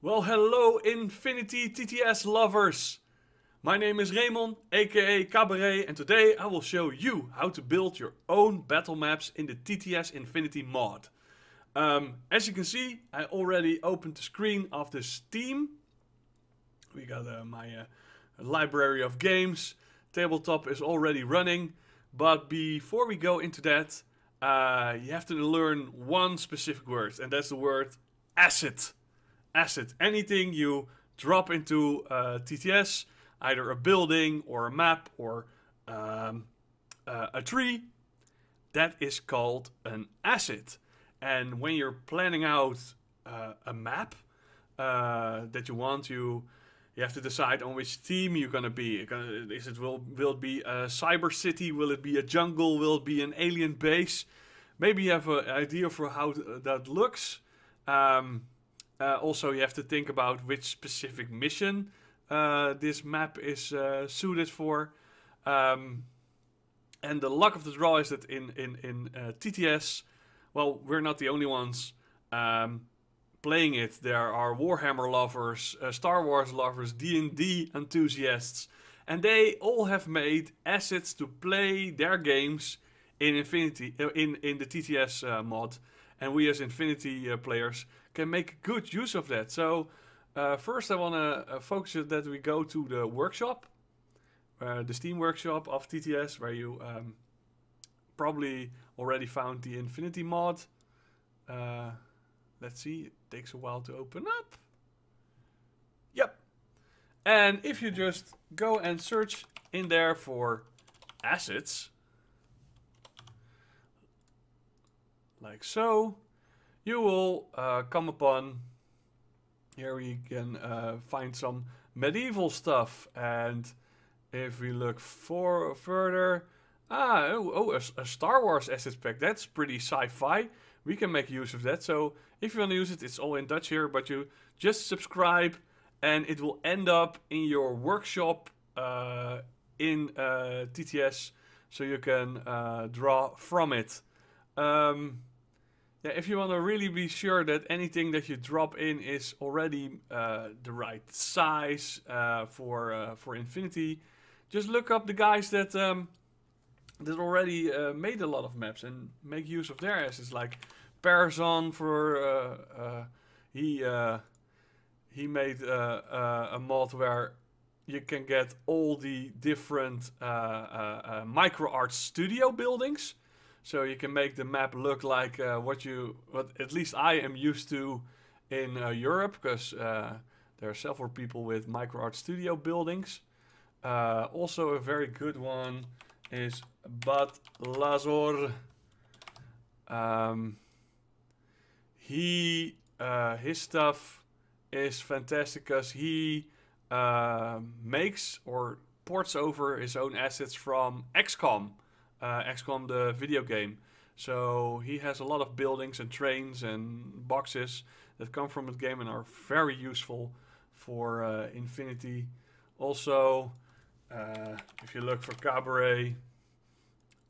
Well, hello, Infinity TTS lovers! My name is Raymond, aka Cabaret, and today I will show you how to build your own battle maps in the TTS Infinity mod. Um, as you can see, I already opened the screen of the Steam. We got uh, my uh, library of games. Tabletop is already running. But before we go into that, uh, you have to learn one specific word, and that's the word asset asset. Anything you drop into uh, TTS, either a building or a map or um, uh, a tree, that is called an asset. And when you're planning out uh, a map uh, that you want, you you have to decide on which team you're gonna be. Is it will will it be a cyber city? Will it be a jungle? Will it be an alien base? Maybe you have an idea for how that looks. Um, uh, also, you have to think about which specific mission uh, this map is uh, suited for. Um, and the luck of the draw is that in in in uh, TTS, well, we're not the only ones um, playing it. There are Warhammer lovers, uh, Star Wars lovers, D and D enthusiasts, and they all have made assets to play their games in Infinity uh, in in the TTS mod. And we as Infinity players can make good use of that. So uh, first I want to uh, focus that we go to the workshop, uh, the Steam workshop of TTS, where you um, probably already found the Infinity mod. Uh, let's see, it takes a while to open up. Yep. And if you just go and search in there for assets, like so, you will uh, come upon here we can uh, find some medieval stuff and if we look for further ah oh, oh a, a, Star Wars asset pack that's pretty sci-fi we can make use of that so if you want to use it it's all in Dutch here but you just subscribe and it will end up in your workshop uh, in uh, TTS so you can uh, draw from it um, yeah, if you want to really be sure that anything that you drop in is already uh, the right size uh, for uh, for Infinity, just look up the guys that um, that already uh, made a lot of maps and make use of their assets. Like Parazon for uh, uh, he he made a mod where you can get all the different micro art studio buildings so you can make the map look like uh, what you what at least I am used to in uh, Europe because uh, there are several people with MicroArt Studio buildings. Uh, also a very good one is Bat Lazor. Um, he uh, his stuff is fantastic because he uh, makes or ports over his own assets from XCOM uh, XCOM the video game. So he has a lot of buildings and trains and boxes that come from the game and are very useful for uh, Infinity. Also, uh, if you look for Cabaret,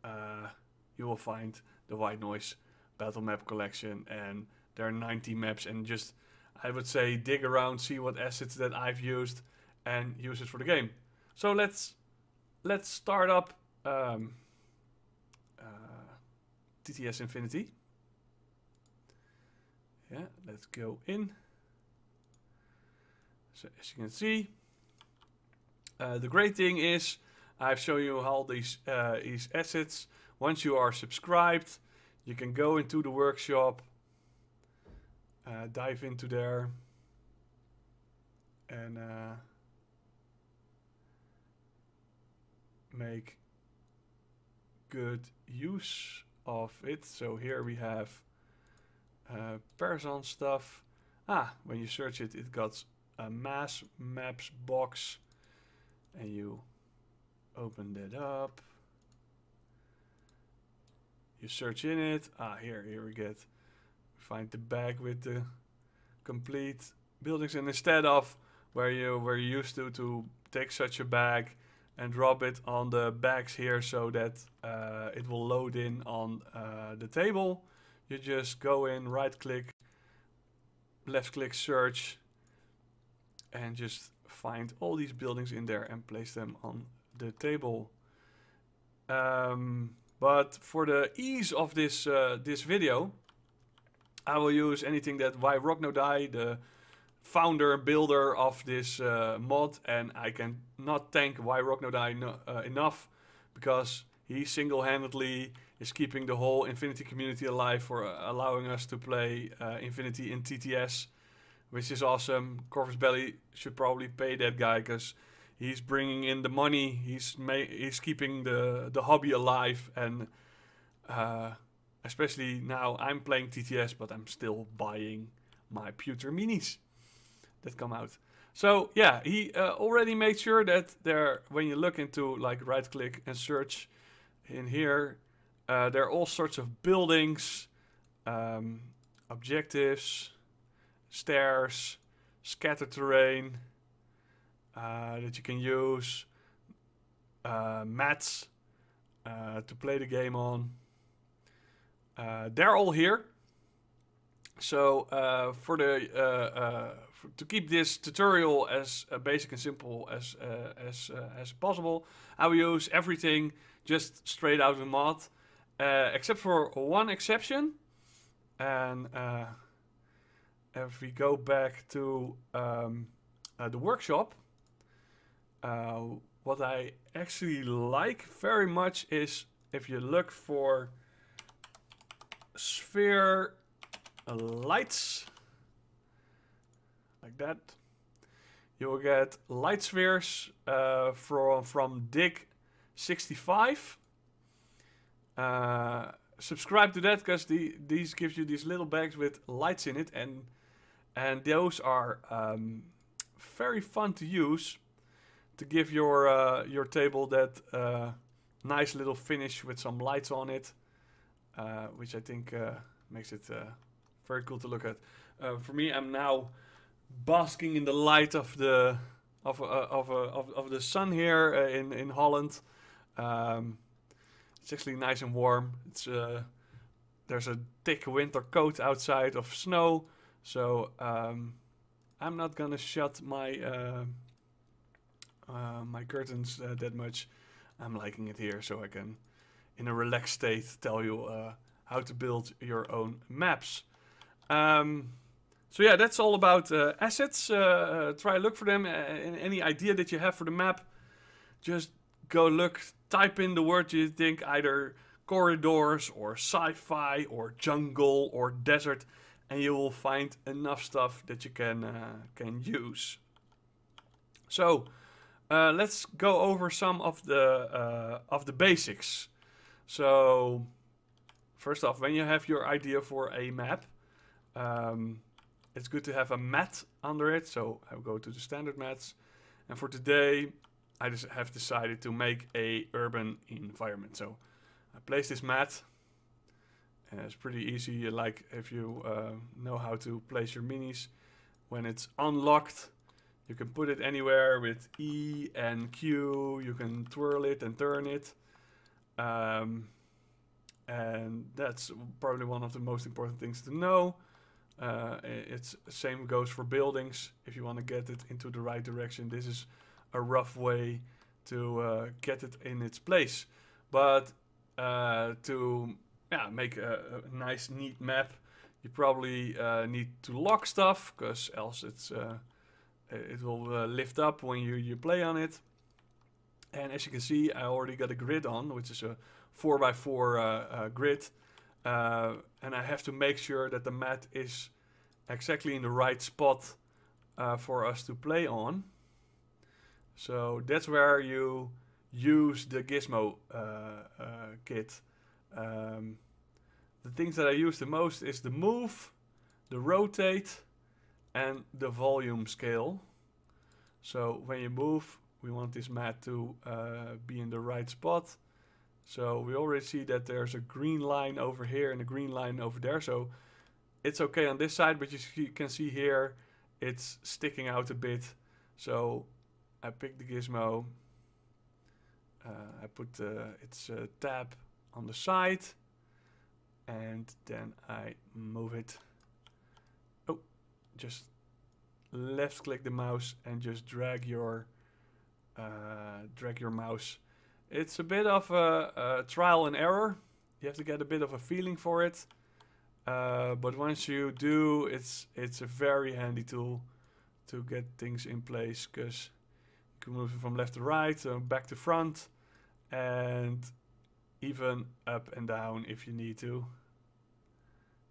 uh, you will find the White Noise Battle Map Collection, and there are 90 maps. And just, I would say, dig around, see what assets that I've used, and use it for the game. So let's let's start up. Um, TTS Infinity. Yeah, let's go in. So as you can see, uh, the great thing is I've shown you all these uh, these assets. Once you are subscribed, you can go into the workshop, uh, dive into there, and uh, make good use of it. So here we have uh, Parazon stuff. Ah, when you search it, it got a mass maps box and you open that up. You search in it. Ah, here, here we get. Find the bag with the complete buildings and instead of where you were used to to take such a bag and drop it on the bags here so that uh, it will load in on uh, the table. You just go in, right click, left click search and just find all these buildings in there and place them on the table. Um, but for the ease of this, uh, this video, I will use anything that Why Rock No Die, the founder, builder of this uh, mod, and I can not thank Why Rock No Die no, uh, enough because he single-handedly is keeping the whole Infinity community alive for uh, allowing us to play uh, Infinity in TTS, which is awesome. Corvus Belly should probably pay that guy because he's bringing in the money. He's he's keeping the the hobby alive and. Uh, especially now I'm playing TTS, but I'm still buying my pewter minis that come out. So yeah, he uh, already made sure that there, when you look into like right click and search in here, uh, there are all sorts of buildings, um, objectives, stairs, scattered terrain uh, that you can use, uh, mats uh, to play the game on. Uh, they're all here. So for the to keep this tutorial as uh, basic and simple as uh, as uh, as possible, I will use everything just straight out of the mod, uh, except for one exception. And if we go back to um, the workshop, what I actually like very much is if you look for sphere lights that. You'll get light spheres uh, from from Dick65. Uh, subscribe to that because the, these gives you these little bags with lights in it, and and those are um, very fun to use to give your uh, your table that uh, nice little finish with some lights on it, uh, which I think uh, makes it uh, very cool to look at. Uh, for me, I'm now basking in the light of the of uh, of, uh, of, of the sun here uh, in in Holland. Um, it's actually nice and warm. It's uh, there's a thick winter coat outside of snow, so um, I'm not gonna shut my uh, uh, my curtains that much. I'm liking it here, so I can, in a relaxed state, tell you how to build your own maps. Um, so yeah, that's all about uh, assets. Uh, uh try look for them. Uh, any idea that you have for the map, just go look. Type in the word you think either corridors or sci-fi or jungle or desert, and you will find enough stuff that you can uh, can use. So let's go over some of the of the basics. So first off, when you have your idea for a map, um, it's good to have a mat under it, so I'll go to the standard mats. And for today, I just have decided to make a urban environment. So I place this mat. And uh, it's pretty easy, like if you uh, know how to place your minis. When it's unlocked, you can put it anywhere with E and Q. You can twirl it and turn it. Um, and that's probably one of the most important things to know. Uh, it's same goes for buildings. If you want to get it into the right direction, this is a rough way to uh, get it in its place. But uh, to yeah, make a, a, nice, neat map, you probably uh, need to lock stuff because else it's uh, it will uh, lift up when you you play on it. And as you can see, I already got a grid on, which is a 4x4 grid. Uh, and I have to make sure that the mat is exactly in the right spot uh, for us to play on. So that's where you use the gizmo uh, uh kit. Um, the things that I use the most is the move, the rotate and the volume scale. So when you move, we want this mat to uh, be in the right spot. So we already see that there's a green line over here and a green line over there. So it's okay on this side, but you can see here it's sticking out a bit. So I pick the gizmo. Uh, I put uh, its uh, tab on the side and then I move it. Oh, just left click the mouse and just drag your uh, drag your mouse it's a bit of a, a, trial and error. You have to get a bit of a feeling for it. Uh, but once you do, it's it's a very handy tool to get things in place because you can move it from left to right, uh, back to front, and even up and down if you need to.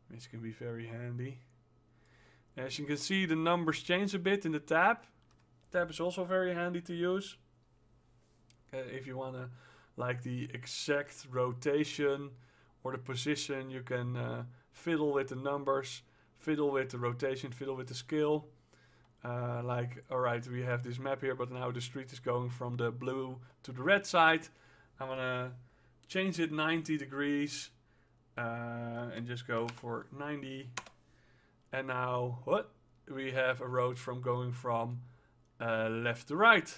going can be very handy. As you can see, the numbers change a bit in the tab. Tab is also very handy to use uh, if you want to like the exact rotation or the position you can uh, fiddle with the numbers fiddle with the rotation fiddle with the scale uh, like all right we have this map here but now the street is going from the blue to the red side I'm gonna change it 90 degrees and just go for 90 and now what we have a road from going from left to right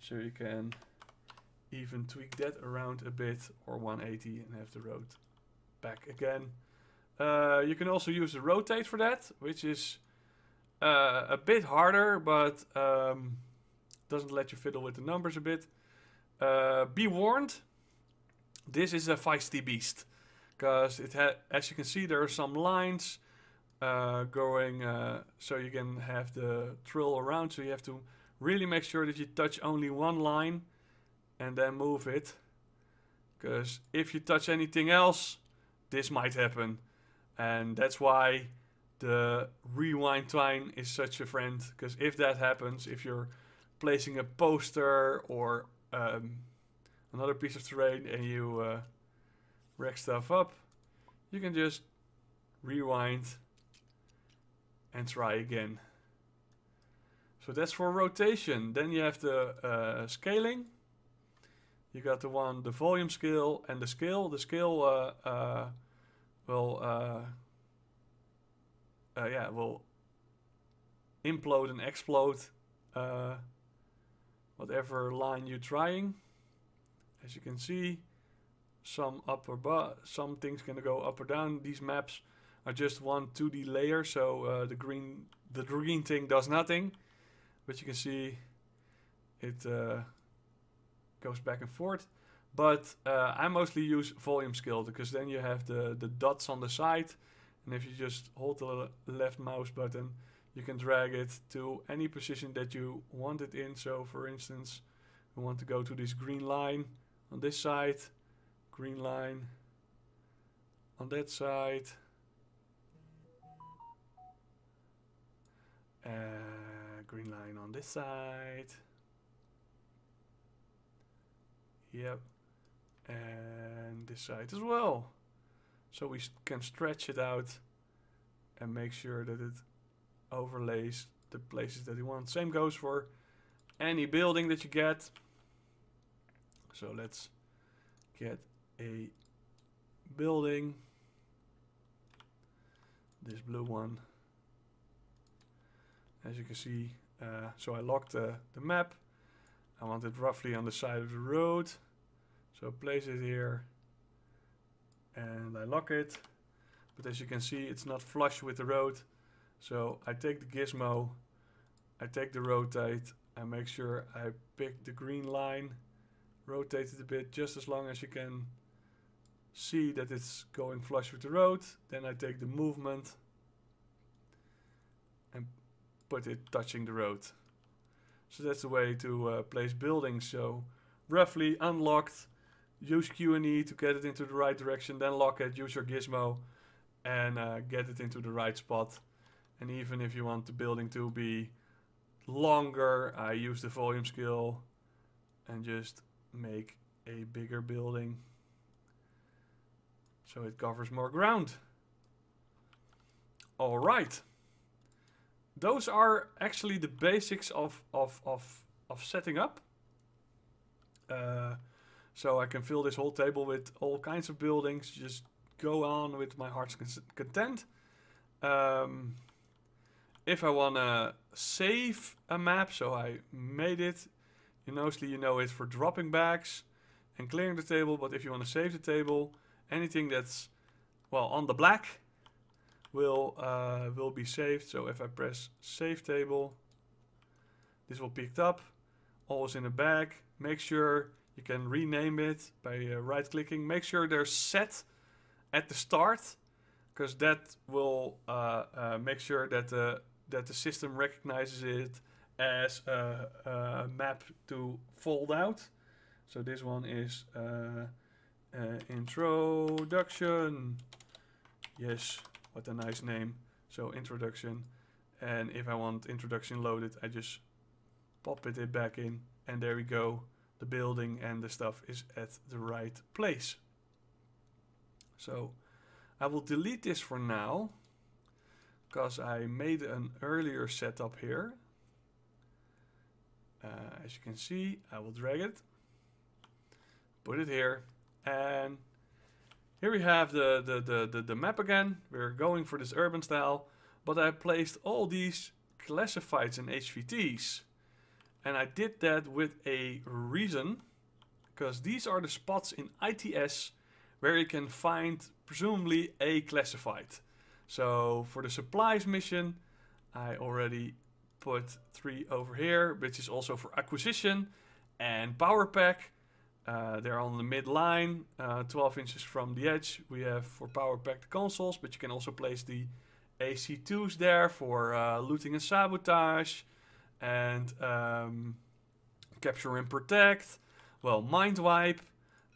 so you can even tweak that around a bit or 180 and have the road back again. Uh, you can also use the rotate for that, which is uh, a bit harder, but um, doesn't let you fiddle with the numbers a bit. Uh, be warned, this is a feisty beast. Because it ha as you can see, there are some lines uh, going, uh, so you can have the trill around, so you have to Really make sure that you touch only one line and then move it. Because if you touch anything else, this might happen. And that's why the rewind twine is such a friend. Because if that happens, if you're placing a poster or um, another piece of terrain and you uh, stuff up, you can just rewind and try again. So that's for rotation. Then you have the uh, scaling. You got the one, the volume scale and the scale. The scale uh, uh, will, uh, uh, yeah, will implode and explode uh, whatever line you're trying. As you can see, some up or some things can go up or down. These maps are just one 2D layer, so the green the green thing does nothing but you can see it uh, goes back and forth. But uh, I mostly use volume scale because then you have the, the dots on the side. And if you just hold the left mouse button, you can drag it to any position that you want it in. So for instance, we want to go to this green line on this side, green line on that side. and green line on this side. Yep. And this side as well. So we can stretch it out and make sure that it overlays the places that you want. Same goes for any building that you get. So let's get a building. This blue one. As you can see, uh, so I locked uh, the map. I want it roughly on the side of the road. So place it here and I lock it. But as you can see, it's not flush with the road. So I take the gizmo, I take the rotate, I make sure I pick the green line, rotate it a bit just as long as you can see that it's going flush with the road. Then I take the movement put it touching the road. So that's the way to uh, place buildings. So roughly unlocked, use Q and E to get it into the right direction, then lock it, use your gizmo and uh, get it into the right spot. And even if you want the building to be longer, I uh, use the volume skill and just make a bigger building. So it covers more ground. All right those are actually the basics of, of, of, of setting up. Uh, so I can fill this whole table with all kinds of buildings. Just go on with my heart's content. Um, if I want to save a map, so I made it. You mostly you know it for dropping bags and clearing the table. But if you want to save the table, anything that's well on the black will uh, will be saved. So if I press save table, this will picked up. All is in the bag. Make sure you can rename it by uh, right clicking. Make sure they're set at the start because that will uh, uh, make sure that the that the system recognizes it as a, a map to fold out. So this one is uh, uh, introduction. Yes, what a nice name. So introduction. And if I want introduction loaded, I just pop it back in. And there we go. The building and the stuff is at the right place. So I will delete this for now because I made an earlier setup here. Uh, as you can see, I will drag it, put it here, and here we have the, the, the, the, the map again. We're going for this urban style. But I placed all these classifieds and HVTs. And I did that with a reason. Because these are the spots in ITS where you can find presumably a classified. So for the supplies mission, I already put three over here, which is also for acquisition and power pack. Uh, they're on the midline, uh, 12 inches from the edge. We have for power pack consoles, but you can also place the AC2s there for uh, looting and sabotage, and um, capture and protect. Well, mind wipe.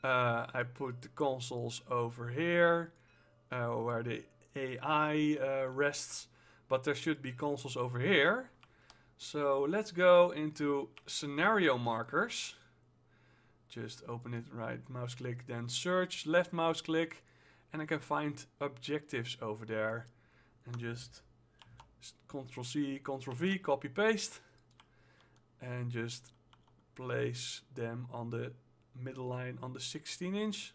Uh, I put the consoles over here, uh, where the AI rests, but there should be consoles over here. So let's go into scenario markers just open it, right mouse click, then search, left mouse click, and I can find objectives over there. And just Control C, Control V, copy paste, and just place them on the middle line on the 16 inch.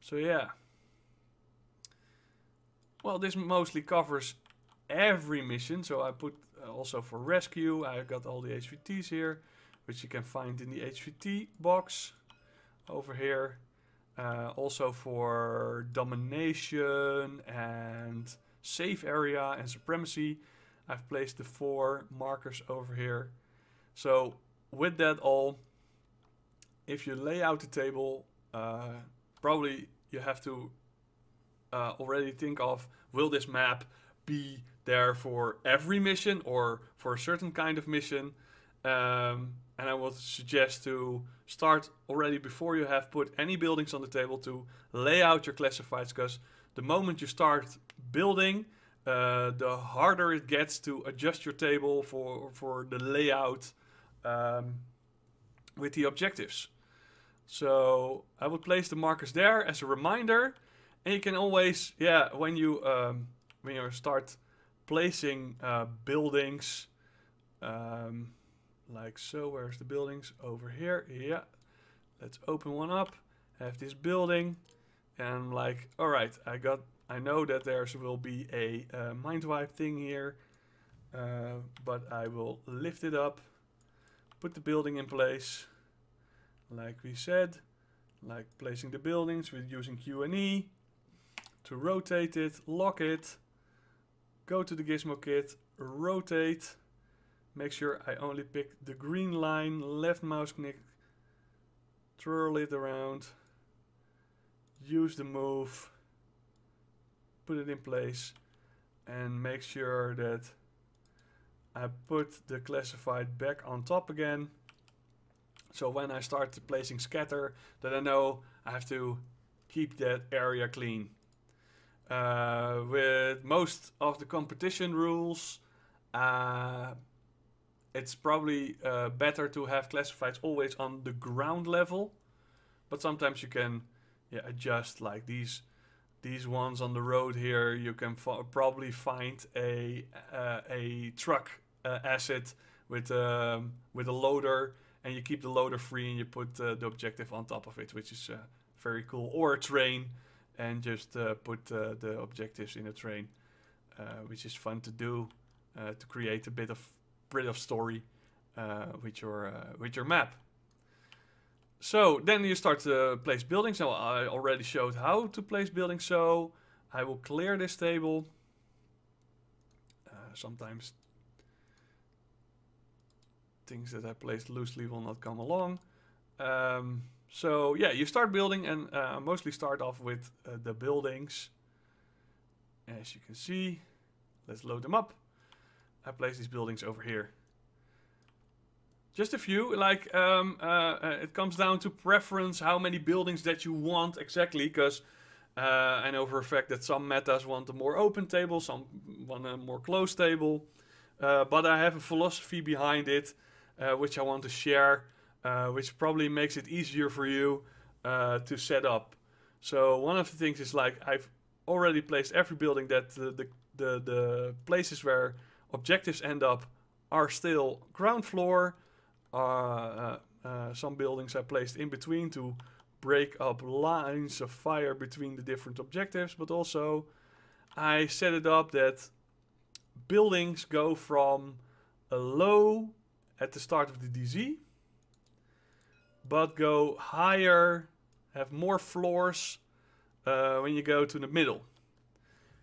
So yeah. Well, this mostly covers every mission. So I put uh, also for rescue, I got all the HVTs here which you can find in the HVT box over here. Uh, also for domination and safe area and supremacy. I've placed the four markers over here. So with that all, if you lay out the table, uh, probably you have to uh, already think of, will this map be there for every mission or for a certain kind of mission? Um, and I would suggest to start already before you have put any buildings on the table to lay out your classifieds because the moment you start building, uh, the harder it gets to adjust your table for, for the layout um, with the objectives. So I would place the markers there as a reminder. And you can always, yeah, when you um, when you start placing uh, buildings, um, like so. Where's the buildings? Over here. Yeah. Let's open one up. Have this building. And like, all right, I got, I know that there will be a uh, mind wipe thing here, uh, but I will lift it up, put the building in place, like we said, like placing the buildings with using Q and E to rotate it, lock it, go to the gizmo kit, rotate, Make sure I only pick the green line, left mouse click, twirl it around, use the move, put it in place and make sure that I put the classified back on top again. So when I start placing scatter, that I know I have to keep that area clean. Uh, with most of the competition rules, uh, it's probably uh, better to have classifieds always on the ground level, but sometimes you can yeah, adjust like these these ones on the road here. You can probably find a uh, a truck uh, asset with um, with a loader, and you keep the loader free and you put uh, the objective on top of it, which is uh, very cool. Or a train, and just uh, put the objectives in a train, which is fun to do to create a bit of bit of story uh, with your uh, with your map. So then you start to place buildings. Now I already showed how to place buildings. So I will clear this table. Uh, sometimes things that I placed loosely will not come along. Um, so yeah, you start building and uh, mostly start off with uh, the buildings. As you can see, let's load them up. I place these buildings over here. Just a few, like, um, uh, uh, it comes down to preference, how many buildings that you want exactly, because uh, I know for a fact that some metas want a more open table, some want a more closed table. Uh, but I have a philosophy behind it, uh, which I want to share, uh, which probably makes it easier for you to set up. So one of the things is like, I've already placed every building that the, the, the, the places where objectives end up are still ground floor. Uh, uh, uh, some buildings are placed in between to break up lines of fire between the different objectives. But also, I set it up that buildings go from a low at the start of the DZ, but go higher, have more floors uh, when you go to the middle.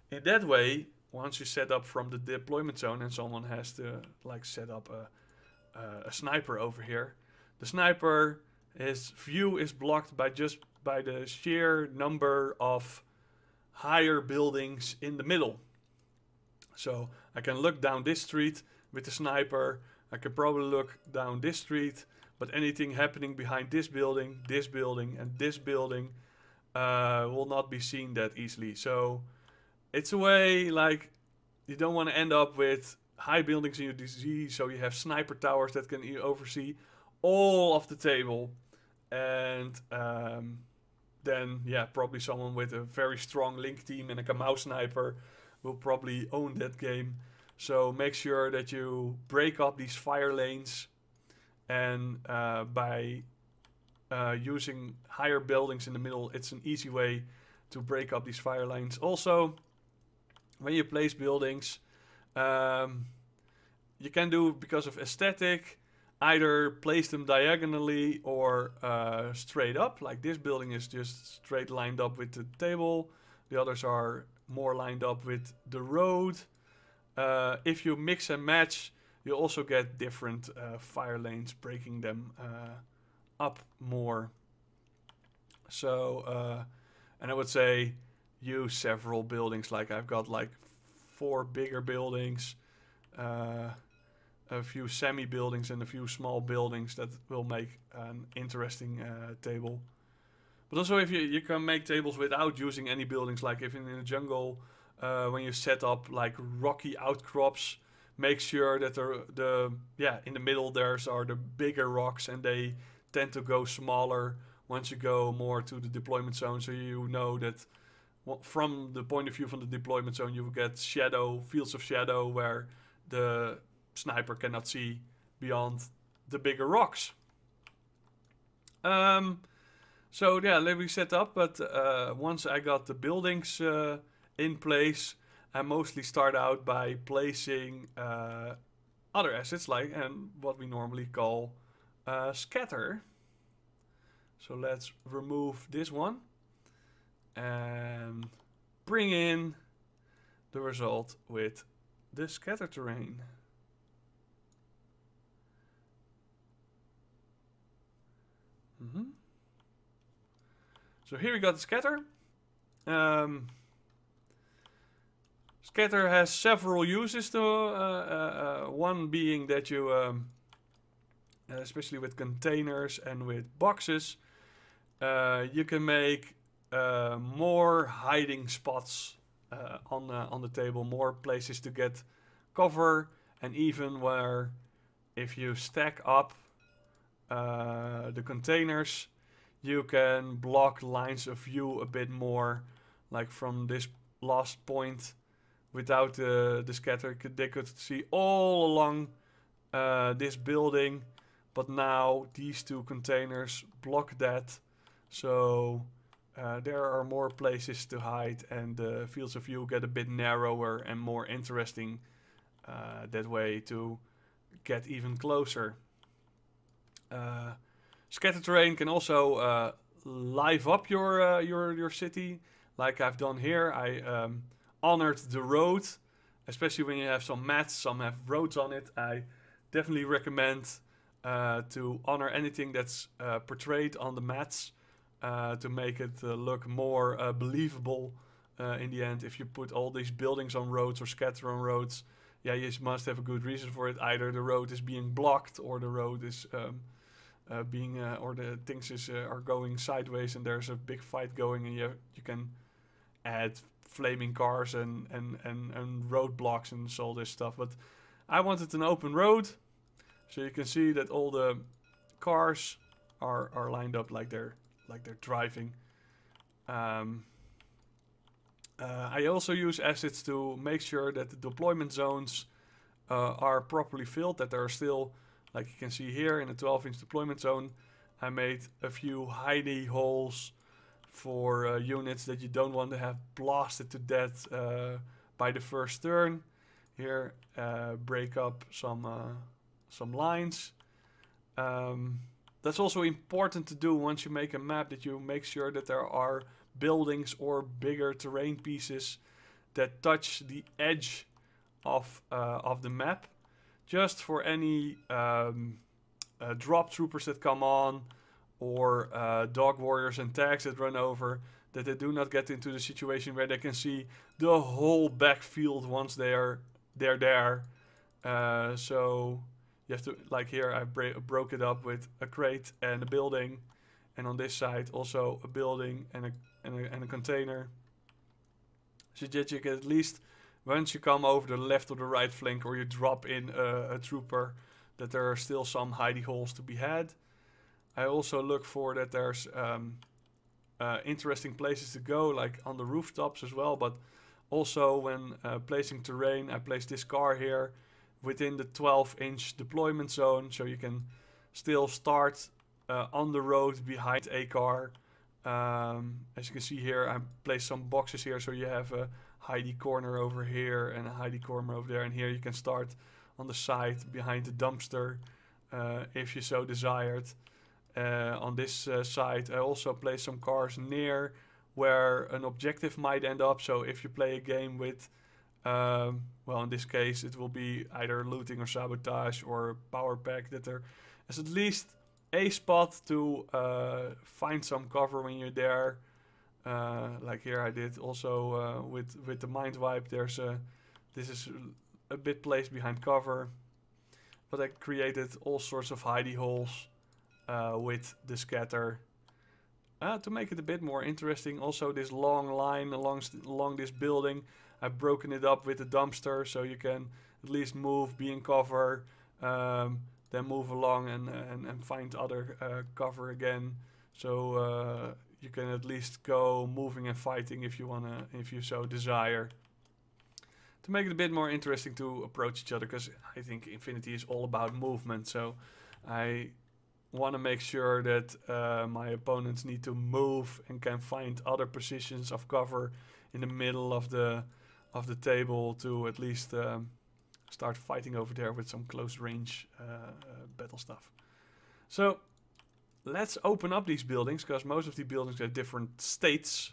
In that way, once you set up from the deployment zone and someone has to like set up a, uh, a sniper over here, the sniper, his view is blocked by just by the sheer number of higher buildings in the middle. So I can look down this street with the sniper. I can probably look down this street, but anything happening behind this building, this building, and this building uh, will not be seen that easily. So it's a way like you don't want to end up with high buildings in your DCG, so you have sniper towers that can oversee all of the table, and um, then yeah, probably someone with a very strong link team and a Kamau sniper will probably own that game. So make sure that you break up these fire lanes, and uh, by uh, using higher buildings in the middle, it's an easy way to break up these fire lanes. Also, when you place buildings, um, you can do because of aesthetic, either place them diagonally or uh, straight up. Like this building is just straight lined up with the table. The others are more lined up with the road. Uh, if you mix and match, you also get different uh, fire lanes, breaking them uh, up more. So, uh, and I would say use several buildings. Like I've got like four bigger buildings, uh, a few semi buildings, and a few small buildings that will make an interesting uh, table. But also, if you you can make tables without using any buildings, like if in, in the jungle, uh, when you set up like rocky outcrops, make sure that the yeah in the middle there's are the bigger rocks, and they tend to go smaller once you go more to the deployment zone, so you know that well, from the point of view from the deployment zone, you get shadow, fields of shadow, where the sniper cannot see beyond the bigger rocks. Um, so yeah, me set up, but uh, once I got the buildings uh, in place, I mostly start out by placing uh, other assets like and what we normally call uh, scatter. So let's remove this one and bring in the result with the scatter terrain. Mm -hmm. So here we got the scatter. Um, scatter has several uses to, uh, uh, uh, one being that you, um, uh, especially with containers and with boxes, uh, you can make uh, more hiding spots uh, on the, on the table, more places to get cover, and even where if you stack up uh, the containers, you can block lines of view a bit more, like from this last point without the, the scatter, they could see all along uh, this building, but now these two containers block that, so uh, there are more places to hide and the fields of view get a bit narrower and more interesting uh, that way to get even closer. Uh, scatter terrain can also uh, live up your, uh, your, your city like I've done here. I um, honored the road, especially when you have some mats, some have roads on it. I definitely recommend to honor anything that's portrayed on the mats uh, to make it uh, look more uh, believable uh, in the end. If you put all these buildings on roads or scatter on roads, yeah, you must have a good reason for it. Either the road is being blocked or the road is um, uh, being, or the things is, are going sideways and there's a big fight going and you, you can add flaming cars and, and, and, and roadblocks and all this stuff. But I wanted an open road. So you can see that all the cars are, are lined up like they're like they're driving. Um, uh, I also use assets to make sure that the deployment zones uh, are properly filled, that there are still, like you can see here in the 12 inch deployment zone, I made a few hidey holes for uh, units that you don't want to have blasted to death uh, by the first turn. Here, uh, break up some, uh, some lines. Um, that's also important to do once you make a map that you make sure that there are buildings or bigger terrain pieces that touch the edge of, uh, of the map. Just for any um, uh, drop troopers that come on or uh, dog warriors and tags that run over that they do not get into the situation where they can see the whole backfield once they are they're there. Uh, so you have to, like here, I broke it up with a crate and a building. And on this side, also a building and a, and a, and a container. So that you can at least, once you come over the left or the right flank, or you drop in a, a trooper, that there are still some hidey holes to be had. I also look for that there's um, uh, interesting places to go, like on the rooftops as well. But also when uh, placing terrain, I place this car here within the 12 inch deployment zone. So you can still start uh, on the road behind a car. Um, as you can see here, I placed some boxes here. So you have a Heidi corner over here and a Heidi corner over there. And here you can start on the side behind the dumpster uh, if you so desired. Uh, on this uh, side, I also placed some cars near where an objective might end up. So if you play a game with um, well, in this case, it will be either looting or sabotage or power pack that there is at least a spot to uh, find some cover when you're there. Uh, like here I did also uh, with, with the mind wipe, there's a, this is a bit placed behind cover. But I created all sorts of hidey holes uh, with the scatter. Uh, to make it a bit more interesting, also this long line along, along this building I've broken it up with the dumpster so you can at least move, be in cover, um, then move along and, and, and find other uh, cover again. So uh, you can at least go moving and fighting if you wanna, if you so desire. To make it a bit more interesting to approach each other, because I think Infinity is all about movement. So I want to make sure that uh, my opponents need to move and can find other positions of cover in the middle of the of the table to at least um, start fighting over there with some close range uh, uh battle stuff. So let's open up these buildings because most of the buildings have different states.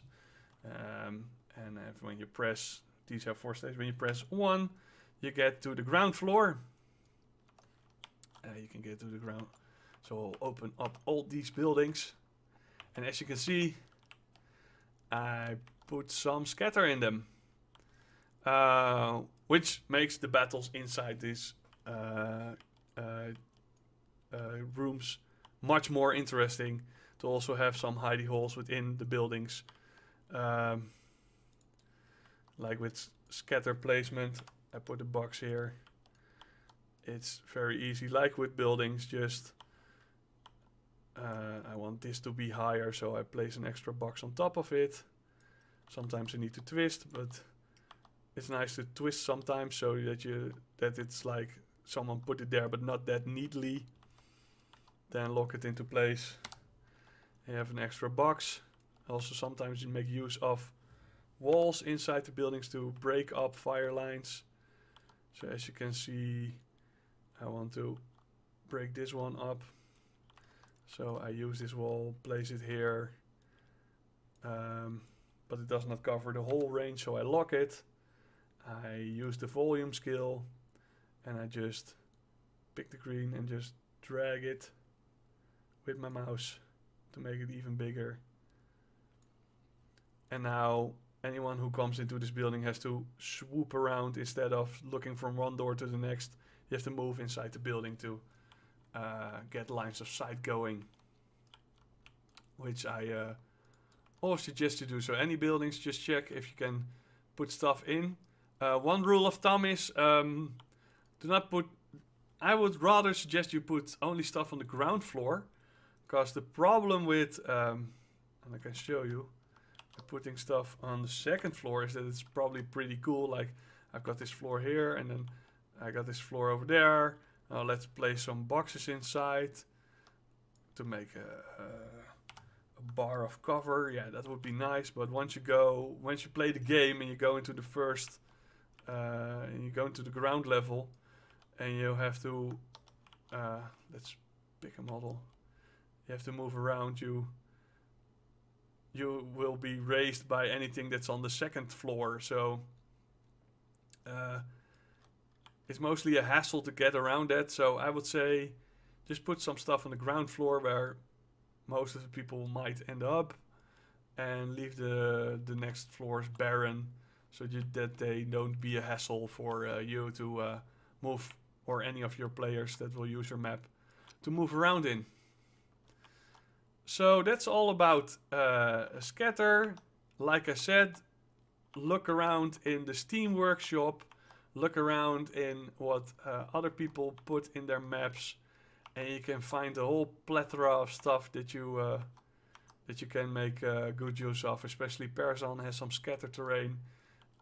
Um, and when you press, these have four states, when you press one, you get to the ground floor. Uh, you can get to the ground. So i will open up all these buildings. And as you can see, I put some scatter in them. Uh, which makes the battles inside these uh, uh, uh, rooms much more interesting to also have some hidey holes within the buildings um, like with scatter placement I put a box here it's very easy like with buildings just uh, I want this to be higher so I place an extra box on top of it sometimes I need to twist but it's nice to twist sometimes so that you that it's like someone put it there but not that neatly then lock it into place you have an extra box also sometimes you make use of walls inside the buildings to break up fire lines so as you can see I want to break this one up so I use this wall place it here um, but it does not cover the whole range so I lock it I use the volume skill and I just pick the green and just drag it with my mouse to make it even bigger. And now anyone who comes into this building has to swoop around instead of looking from one door to the next. You have to move inside the building to uh, get lines of sight going. Which I uh, always suggest you do. So any buildings, just check if you can put stuff in uh, one rule of thumb is um, do not put. I would rather suggest you put only stuff on the ground floor, because the problem with um, and I can show you putting stuff on the second floor is that it's probably pretty cool. Like I've got this floor here, and then I got this floor over there. Now let's place some boxes inside to make a, a, a, bar of cover. Yeah, that would be nice. But once you go, once you play the game and you go into the first uh, and you go into the ground level and you have to uh, let's pick a model you have to move around you you will be raised by anything that's on the second floor so uh, it's mostly a hassle to get around that so I would say just put some stuff on the ground floor where most of the people might end up and leave the the next floors barren so that they don't be a hassle for uh, you to uh, move or any of your players that will use your map to move around in. So that's all about uh, Scatter. Like I said, look around in the Steam Workshop, look around in what uh, other people put in their maps, and you can find a whole plethora of stuff that you uh, that you can make uh, good use of. Especially Parasan has some scatter terrain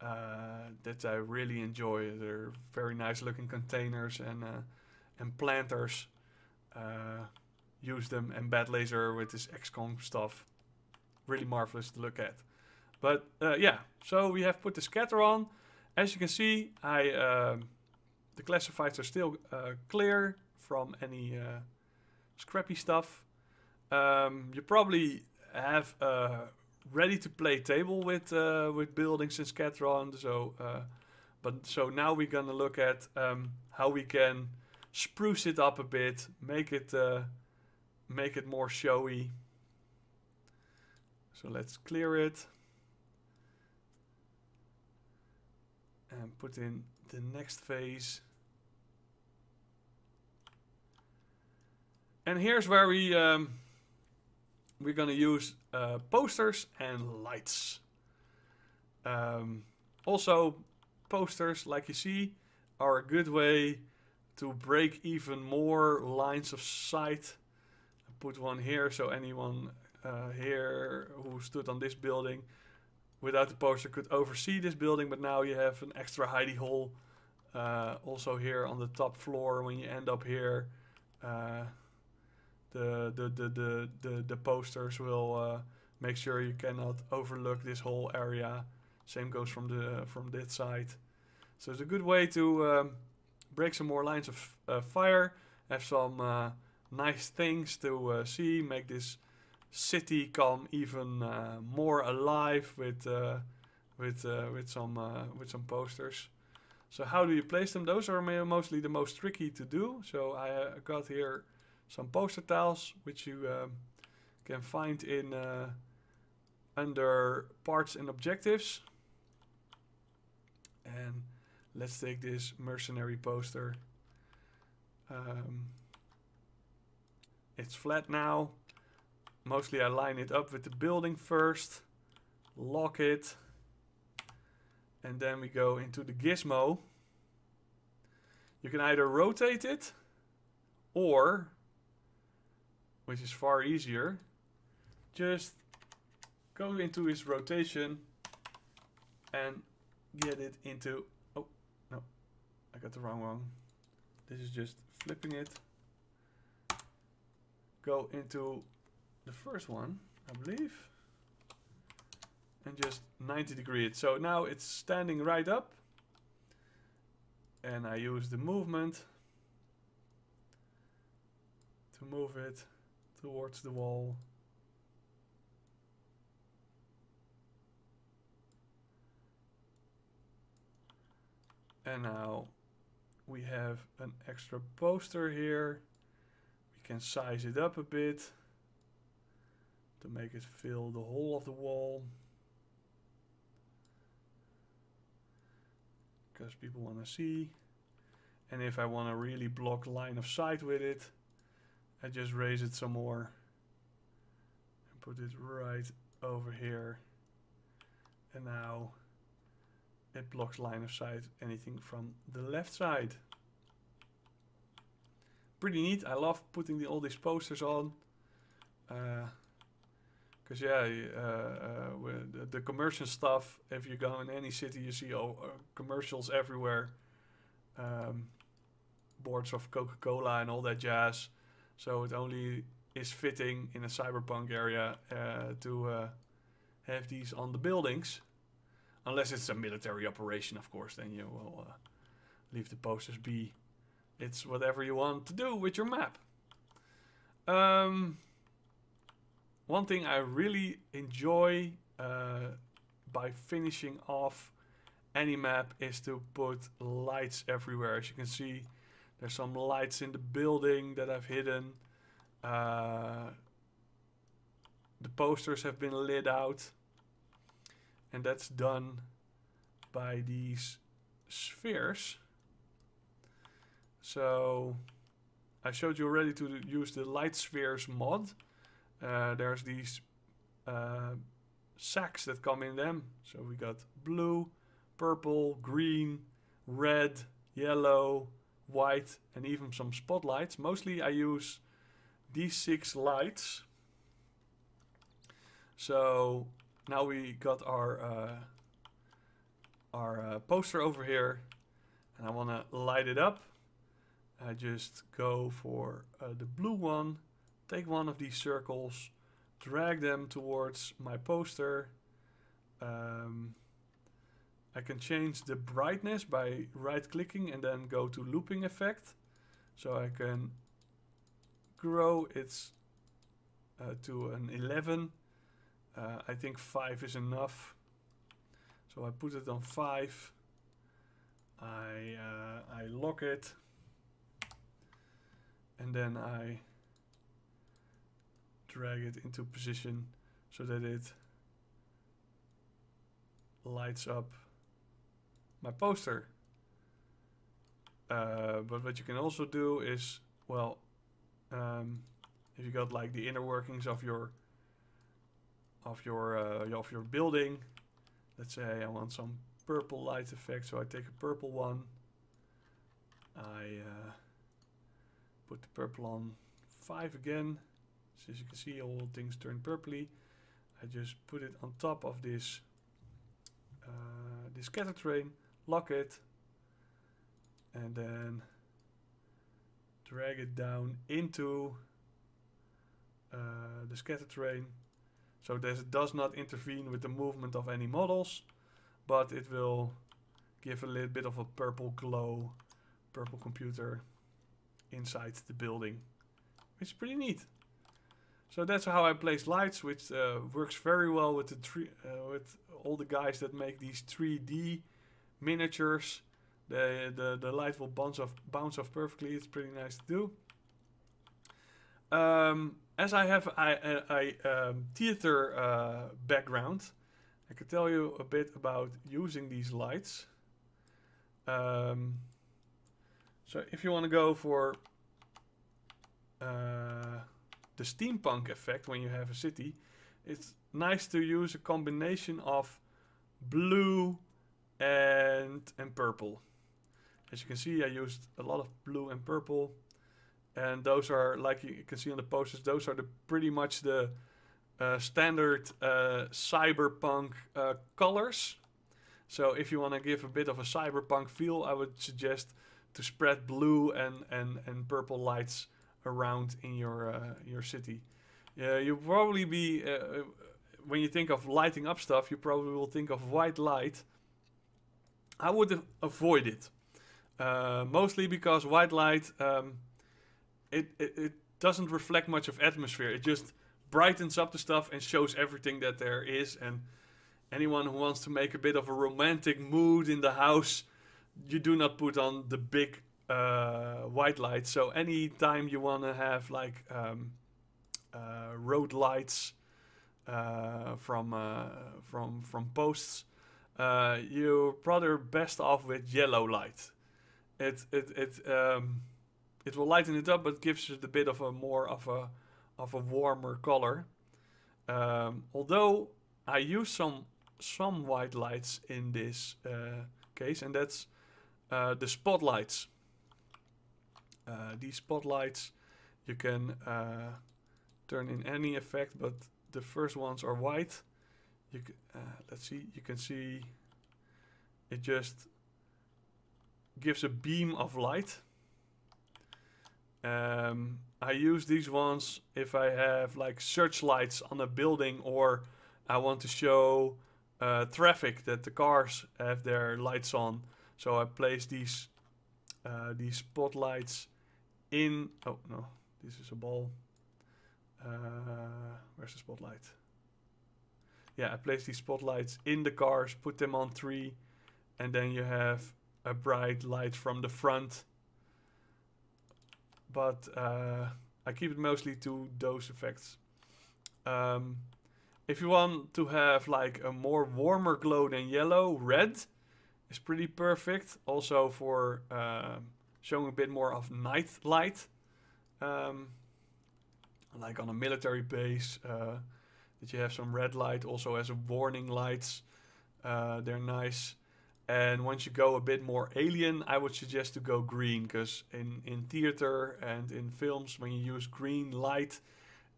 uh, that I really enjoy. They're very nice looking containers and uh, and planters. Uh, use them and bed laser with this XCOM stuff. Really marvelous to look at. But uh, yeah, so we have put the scatter on. As you can see, I um, the classifieds are still uh, clear from any uh, scrappy stuff. Um, you probably have a ready to play table with uh, with buildings in Scatron. So, uh, but so now we're gonna look at um, how we can spruce it up a bit, make it uh, make it more showy. So let's clear it and put in the next phase. And here's where we um, we're going to use uh, posters and lights. Um, also, posters, like you see, are a good way to break even more lines of sight. I put one here, so anyone uh, here who stood on this building without the poster could oversee this building, but now you have an extra hidey hole. Uh, also here on the top floor when you end up here. Uh, the the the the the, the posters will uh, make sure you cannot overlook this whole area. Same goes from the from this side. So it's a good way to um, break some more lines of uh, fire, have some uh, nice things to uh, see, make this city come even uh, more alive with uh, with with some with some posters. So how do you place them? Those are mostly the most tricky to do. So I got here some poster tiles which you um, can find in uh, under parts and objectives and let's take this mercenary poster um, it's flat now mostly I line it up with the building first lock it and then we go into the gizmo you can either rotate it or which is far easier, just go into his rotation and get it into, oh, no, I got the wrong one. This is just flipping it. Go into the first one, I believe, and just 90 degree it. So now it's standing right up and I use the movement to move it towards the wall. And now we have an extra poster here. We can size it up a bit to make it fill the whole of the wall. Because people want to see. And if I want to really block line of sight with it, I just raise it some more and put it right over here. And now it blocks line of sight anything from the left side. Pretty neat. I love putting the, all these posters on. Because, uh, yeah, uh, uh, with the, the commercial stuff, if you go in any city, you see all uh, commercials everywhere. Um, boards of Coca-Cola and all that jazz. So it only is fitting in a cyberpunk area uh, to uh, have these on the buildings. Unless it's a military operation, of course, then you will uh, leave the posters be. It's whatever you want to do with your map. Um, one thing I really enjoy uh, by finishing off any map is to put lights everywhere. As you can see, there's some lights in the building that I've hidden. Uh, the posters have been lit out. And that's done by these spheres. So I showed you already to use the light spheres mod. Uh, there's these uh, sacks that come in them. So we got blue, purple, green, red, yellow, white, and even some spotlights. Mostly I use these six lights. So now we got our uh, our uh, poster over here, and I want to light it up. I just go for uh, the blue one, take one of these circles, drag them towards my poster. Um, I can change the brightness by right clicking and then go to looping effect. So I can grow it uh, to an 11. Uh, I think 5 is enough. So I put it on 5. I, uh, I lock it. And then I drag it into position so that it lights up my poster. Uh, but what you can also do is, well, um, if you got like the inner workings of your of your uh, of your building, let's say I want some purple light effect, so I take a purple one. I uh, put the purple on five again. So as you can see, all things turn purpley. I just put it on top of this uh, this scatter train lock it, and then drag it down into uh, the scatter terrain. So this does not intervene with the movement of any models, but it will give a little bit of a purple glow, purple computer inside the building, which is pretty neat. So that's how I place lights, which uh, works very well with the tree, uh, with all the guys that make these 3D miniatures. The, the, the light will bounce off, bounce off perfectly. It's pretty nice to do. Um, as I have a, a, um, theater uh, background, I can tell you a bit about using these lights. Um, so if you want to go for uh, the steampunk effect when you have a city, it's nice to use a combination of blue, and, and purple. As you can see, I used a lot of blue and purple. And those are, like you can see on the posters, those are the pretty much the uh, standard uh, cyberpunk uh, colors. So if you want to give a bit of a cyberpunk feel, I would suggest to spread blue and, and, and purple lights around in your uh, your city. Uh, you'll probably be uh, uh, when you think of lighting up stuff, you probably will think of white light, I would avoid it. Uh, mostly because white light, um, it, it, it doesn't reflect much of atmosphere. It just brightens up the stuff and shows everything that there is. And anyone who wants to make a bit of a romantic mood in the house, you do not put on the big uh, white light. So anytime you want to have like um, uh, road lights uh, from uh, from from posts, uh, you're rather best off with yellow light. It it it um, it will lighten it up, but gives it a bit of a more of a of a warmer color. Um, although I use some some white lights in this uh, case, and that's uh, the spotlights. Uh, these spotlights you can uh, turn in any effect, but the first ones are white you can, uh, let's see, you can see it just gives a beam of light. Um, I use these ones if I have like searchlights on a building or I want to show uh, traffic that the cars have their lights on. So I place these uh, these spotlights in. Oh no, this is a ball. Uh, where's the spotlight? yeah, I place these spotlights in the cars, put them on three, and then you have a bright light from the front. But uh, I keep it mostly to those effects. Um, if you want to have like a more warmer glow than yellow, red is pretty perfect. Also for uh, showing a bit more of night light. Um, like on a military base, uh, that you have some red light also as a warning lights. Uh, they're nice. And once you go a bit more alien, I would suggest to go green because in, in theater and in films, when you use green light,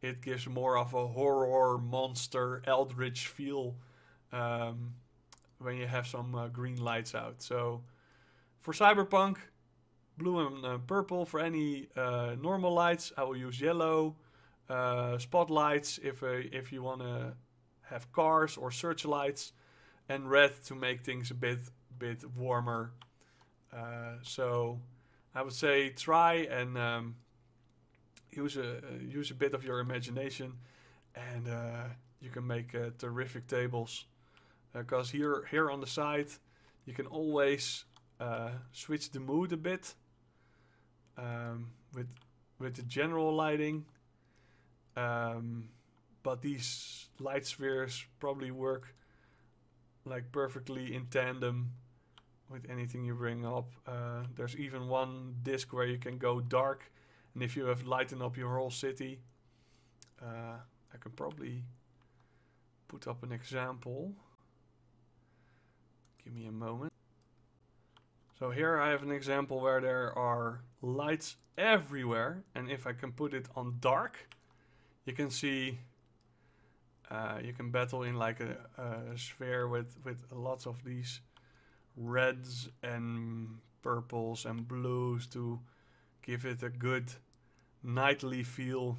it gives more of a horror, monster, eldritch feel um, when you have some uh, green lights out. So for Cyberpunk, blue and uh, purple. For any uh, normal lights, I will use yellow. Uh, spotlights if, uh, if you want to have cars or searchlights, and red to make things a bit, bit warmer. Uh, so I would say try and um, use, a, use a bit of your imagination and you can make terrific tables. Because here, here on the side, you can always uh, switch the mood a bit um, with with the general lighting um, but these light spheres probably work like perfectly in tandem with anything you bring up. Uh, there's even one disc where you can go dark, and if you have lightened up your whole city, uh, I can probably put up an example. Give me a moment. So here I have an example where there are lights everywhere, and if I can put it on dark, you can see uh, you can battle in like a, a, sphere with with lots of these reds and purples and blues to give it a good nightly feel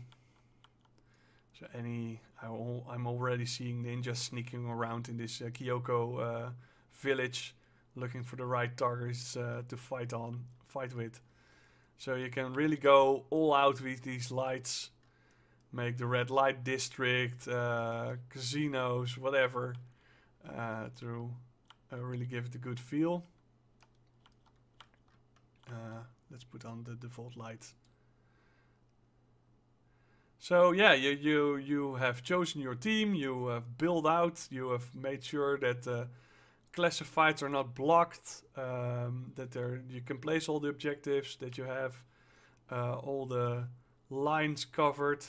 so any I am already seeing ninjas sneaking around in this uh, Kyoko uh, village looking for the right targets uh, to fight on fight with so you can really go all out with these lights make the red light district, uh, casinos, whatever, uh, to uh, really give it a good feel. Uh, let's put on the default light. So yeah, you, you, you have chosen your team, you have built out, you have made sure that uh, classifieds are not blocked, um, that there you can place all the objectives, that you have uh, all the lines covered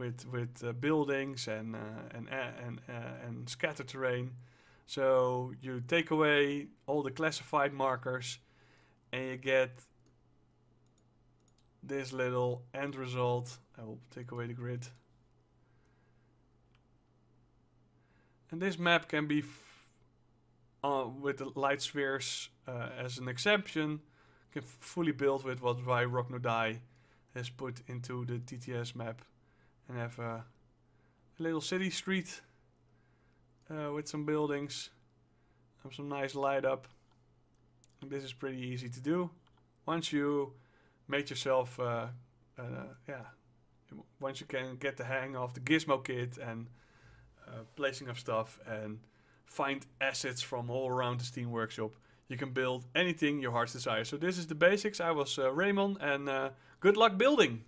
with with uh, buildings and uh, and uh, and uh, and scatter terrain. So you take away all the classified markers, and you get this little end result. I will take away the grid. And this map can be uh, with the light spheres uh, as an exception, can fully build with what Rai has put into the TTS map and have a, a little city street uh, with some buildings and some nice light up. And this is pretty easy to do once you make yourself, uh, uh, yeah, once you can get the hang of the gizmo kit and uh, placing of stuff and find assets from all around the Steam Workshop. You can build anything your heart's desire. So this is the basics. I was uh, Raymond and uh, good luck building!